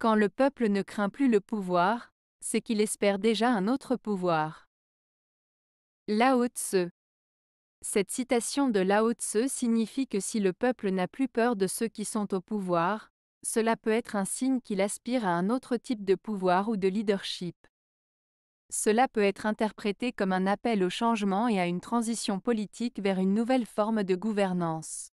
Quand le peuple ne craint plus le pouvoir, c'est qu'il espère déjà un autre pouvoir. Lao Tse Cette citation de Lao Tse signifie que si le peuple n'a plus peur de ceux qui sont au pouvoir, cela peut être un signe qu'il aspire à un autre type de pouvoir ou de leadership. Cela peut être interprété comme un appel au changement et à une transition politique vers une nouvelle forme de gouvernance.